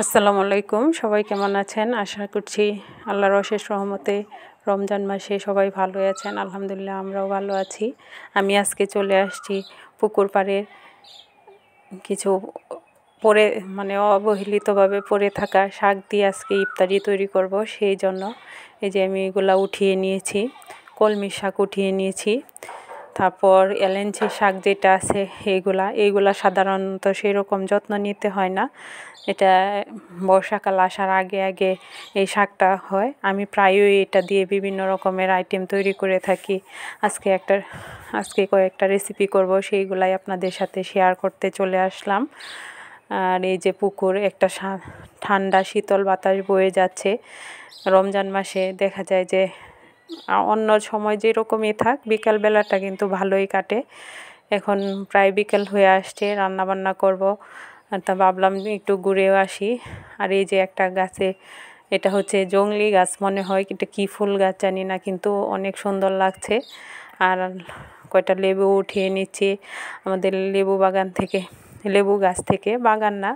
আসসালামু আলাইকুম সবাই কেমন আছেন আশা করছি আল্লাহর অশেষ রহমতে রমজান মাসে সবাই ভালো আছেন আলহামদুলিল্লাহ আমরাও ভালো আছি আমি আজকে চলে আসছি পুকুর পাড়ের কিছু পরে মানে অবহেলিতভাবে পড়ে থাকা শাক দিয়ে আজকে ইফতারি তৈরি করব সেই জন্য এই যে আমি এগুলা উঠিয়ে নিয়েছি কলমি শাক উঠিয়ে নিয়েছি তারপর এলেঞ্চি শাক যেটা আছে এইগুলা এইগুলা সাধারণত সেরকম যত্ন নিতে হয় না এটা বর্ষাকাল আসার আগে আগে এই শাকটা হয় আমি প্রায়ই এটা দিয়ে বিভিন্ন রকমের আইটেম তৈরি করে থাকি আজকে একটা আজকে কয়েকটা রেসিপি করব সেইগুলাই আপনাদের সাথে শেয়ার করতে চলে আসলাম আর এই যে পুকুর একটা ঠান্ডা শীতল বাতাস বয়ে যাচ্ছে রমজান মাসে দেখা যায় যে অন্য সময় যেরকমই থাক বিকালবেলাটা কিন্তু ভালোই কাটে এখন প্রায় বিকাল হয়ে আসছে রান্না বান্না করব তা ভাবলাম একটু ঘুরেও আসি আর এই যে একটা গাছে এটা হচ্ছে জংলি গাছ মনে হয় এটা কী ফুল গাছ জানি না কিন্তু অনেক সুন্দর লাগছে আর কয়টা লেবু উঠিয়ে নিচ্ছি আমাদের লেবু বাগান থেকে লেবু গাছ থেকে বাগান না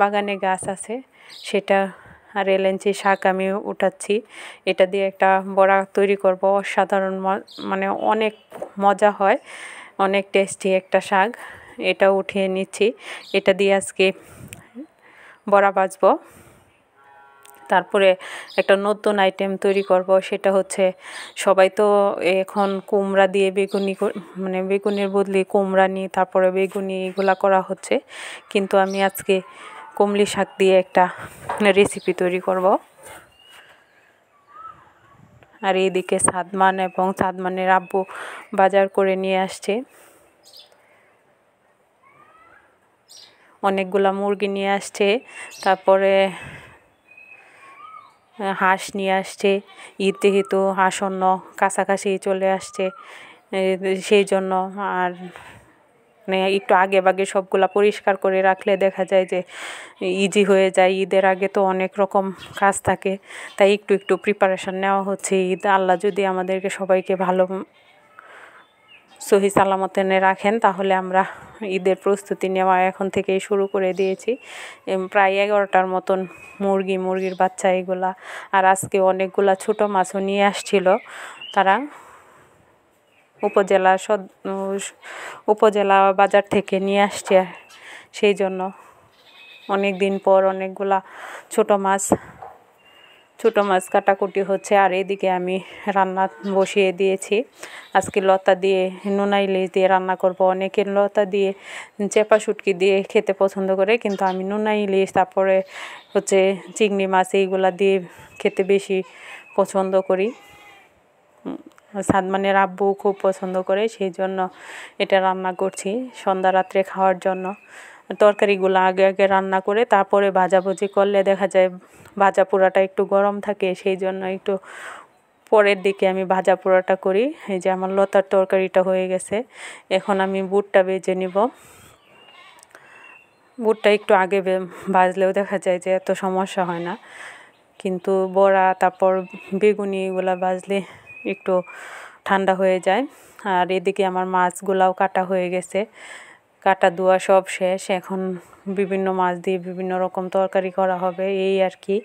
বাগানে গাছ আছে সেটা আর এনচি শাক আমি উঠাচ্ছি এটা দিয়ে একটা বড়া তৈরি করব অসাধারণ মানে অনেক মজা হয় অনেক টেস্টি একটা শাক এটা উঠিয়ে নিচ্ছি এটা দিয়ে আজকে বড়া বাজব তারপরে একটা নতুন আইটেম তৈরি করব সেটা হচ্ছে সবাই তো এখন কুমড়া দিয়ে বেগুনি মানে বেগুনের বদলে কুমড়া নিয়ে তারপরে বেগুনি এগুলা করা হচ্ছে কিন্তু আমি আজকে কমলি শাক দিয়ে একটা রেসিপি তৈরি করব আর এইদিকে সাদমান এবং সাদমানের আব্বু বাজার করে নিয়ে আসছে অনেকগুলা মুরগি নিয়ে আসছে তারপরে হাঁস নিয়ে আসছে ঈদ হেতু হাঁস অন্য কাছাকাছি চলে আসছে সেই জন্য আর মানে একটু আগে বাগে সবগুলা পরিষ্কার করে রাখলে দেখা যায় যে ইজি হয়ে যায় ঈদের আগে তো অনেক রকম কাজ থাকে তাই একটু একটু প্রিপারেশান নেওয়া হচ্ছে ঈদ আল্লাহ যদি আমাদেরকে সবাইকে ভালো সহি সালামতেনে রাখেন তাহলে আমরা ঈদের প্রস্তুতি নেওয়া এখন থেকেই শুরু করে দিয়েছি প্রায় এগারোটার মতন মুরগি মুরগির বাচ্চা এগুলা আর আজকে অনেকগুলা ছোট মাছও নিয়ে আসছিল তারা উপজেলা উপজেলা বাজার থেকে নিয়ে আসছে সেই জন্য অনেক দিন পর অনেকগুলা ছোট মাছ ছোট মাছ কাটাকুটি হচ্ছে আর এদিকে আমি রান্না বসিয়ে দিয়েছি আজকে লতা দিয়ে নোনা ইলিশ দিয়ে রান্না করব অনেকে লতা দিয়ে চেপা শুটকি দিয়ে খেতে পছন্দ করে কিন্তু আমি নোনা ইলিশ তারপরে হচ্ছে চিংড়ি মাছ এইগুলা দিয়ে খেতে বেশি পছন্দ করি সাদমানের আব্বু খুব পছন্দ করে সেই জন্য এটা রান্না করছি সন্ধ্যা রাত্রে খাওয়ার জন্য তরকারিগুলো আগে আগে রান্না করে তারপরে ভাজাভুজি করলে দেখা যায় ভাজা পোড়াটা একটু গরম থাকে সেই জন্য একটু পরের দিকে আমি ভাজা পোড়াটা করি এই যে আমার লতার তরকারিটা হয়ে গেছে এখন আমি বুটটা বেজে নিব বুটটা একটু আগে ভাজলেও দেখা যায় যে এত সমস্যা হয় না কিন্তু বড়া তারপর বেগুনি এগুলো ভাজলে একটু ঠান্ডা হয়ে যায় আর এদিকে আমার মাছগুলাও কাটা হয়ে গেছে কাটা দুয়া সব শেষ এখন বিভিন্ন মাছ দিয়ে বিভিন্ন রকম তরকারি করা হবে এই আর কি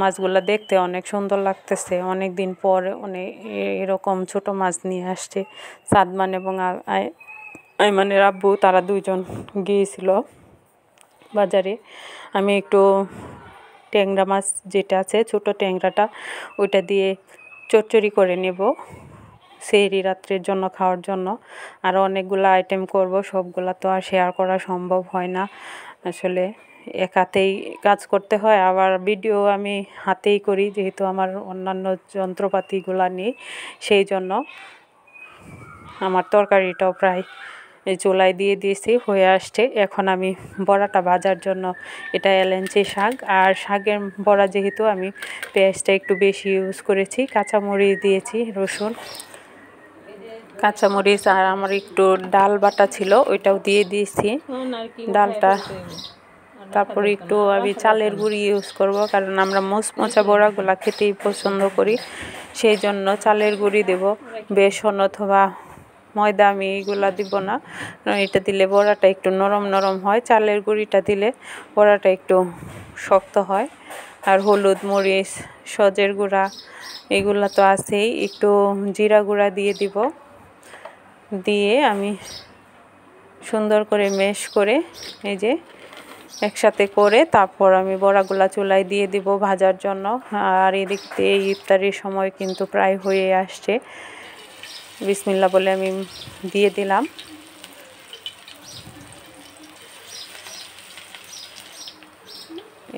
মাছগুলো দেখতে অনেক সুন্দর লাগতেছে অনেক দিন পর অনেক মানে এরকম ছোট মাছ নিয়ে আসছে সাদমান এবং মানে রাব্বু তারা দুইজন গিয়েছিল বাজারে আমি একটু ট্যাংরা মাছ যেটা আছে ছোট ট্যাংরাটা ওইটা দিয়ে চচ্চড়ি করে নেব সেই রাত্রের জন্য খাওয়ার জন্য আর অনেকগুলো আইটেম করব সবগুলা তো আর শেয়ার করা সম্ভব হয় না আসলে একাতেই কাজ করতে হয় আবার ভিডিও আমি হাতেই করি যেহেতু আমার অন্যান্য যন্ত্রপাতিগুলা নেই সেই জন্য আমার তরকারিটাও প্রায় চোলাই দিয়ে দিয়েছি হয়ে আসছে এখন আমি বড়াটা ভাজার জন্য এটা এলাঞ্চি শাক আর শাকের বড়া যেহেতু আমি পেঁয়াজটা একটু বেশি ইউজ করেছি কাঁচামরিচ দিয়েছি রসুন কাঁচামরিচ আর আমার একটু ডাল বাটা ছিল ওইটাও দিয়ে দিয়েছি ডালটা তারপরে একটু আমি চালের গুঁড়ি ইউজ করব কারণ আমরা মোচমোচা বড়াগুলা খেতেই পছন্দ করি সেই জন্য চালের গুঁড়ি দেব বেসন অথবা ময়দা আমি এইগুলা দিব না এটা দিলে বড়াটা একটু নরম নরম হয় চালের গুঁড়িটা দিলে বড়াটা একটু শক্ত হয় আর হলুদ মরিচ সজের গুঁড়া এগুলো তো আছেই একটু জিরা গুঁড়া দিয়ে দিব দিয়ে আমি সুন্দর করে মেশ করে এই যে একসাথে করে তারপর আমি বড়াগুলা চুলাই দিয়ে দিব ভাজার জন্য আর এদিক দিয়ে ইফতারির সময় কিন্তু প্রায় হয়ে আসছে বিসমিল্লা বলে আমি দিয়ে দিলাম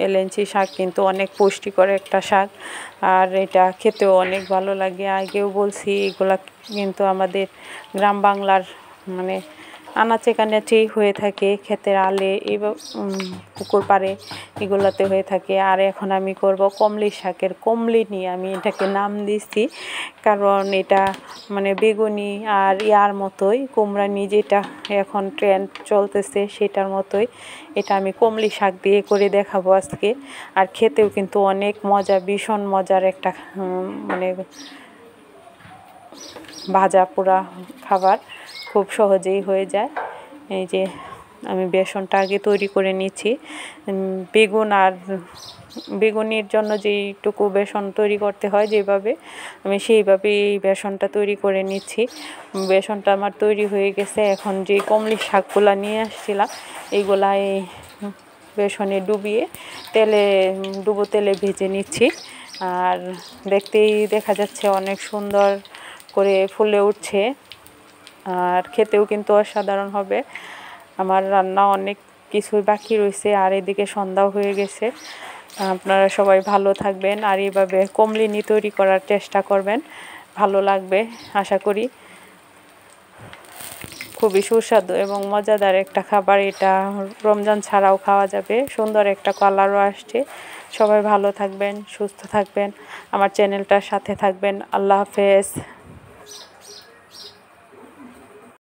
এলএনচি শাক কিন্তু অনেক পুষ্টিকর একটা শাক আর এটা খেতেও অনেক ভালো লাগে আগেও বলছি এগুলা কিন্তু আমাদের গ্রাম বাংলার মানে আনাচে কানাচে হয়ে থাকে ক্ষেতের আলে এই পুকুর পাড়ে এগুলোতে হয়ে থাকে আর এখন আমি করব কমলি শাকের কমলি নিয়ে আমি এটাকে নাম দিচ্ছি কারণ এটা মানে বেগুনি আর ইয়ার মতোই নিয়ে যেটা এখন ট্রেন্ড চলতেছে সেটার মতোই এটা আমি কমলি শাক দিয়ে করে দেখাবো আজকে আর খেতেও কিন্তু অনেক মজা ভীষণ মজার একটা মানে ভাজা পোড়া খাবার খুব সহজেই হয়ে যায় এই যে আমি বেসনটা আগে তৈরি করে নিচ্ছি বেগুন আর বেগুনের জন্য যেইটুকু বেসন তৈরি করতে হয় যেভাবে আমি সেইভাবেই বেসনটা তৈরি করে নিচ্ছি বেসনটা আমার তৈরি হয়ে গেছে এখন যে কমলি শাকগুলা নিয়ে আসছিলাম এইগুলা এই বেসনে ডুবিয়ে তেলে ডুবো তেলে ভেজে নিচ্ছি আর দেখতেই দেখা যাচ্ছে অনেক সুন্দর করে ফুলে উঠছে আর খেতেও কিন্তু অসাধারণ হবে আমার রান্না অনেক কিছুই বাকি রয়েছে আর এদিকে সন্ধ্যাও হয়ে গেছে আপনারা সবাই ভালো থাকবেন আর এইভাবে কমলিনি তৈরি করার চেষ্টা করবেন ভালো লাগবে আশা করি খুবই সুস্বাদু এবং মজাদার একটা খাবার এটা রমজান ছাড়াও খাওয়া যাবে সুন্দর একটা কালারও আসছে সবাই ভালো থাকবেন সুস্থ থাকবেন আমার চ্যানেলটার সাথে থাকবেন আল্লাহ হাফেজ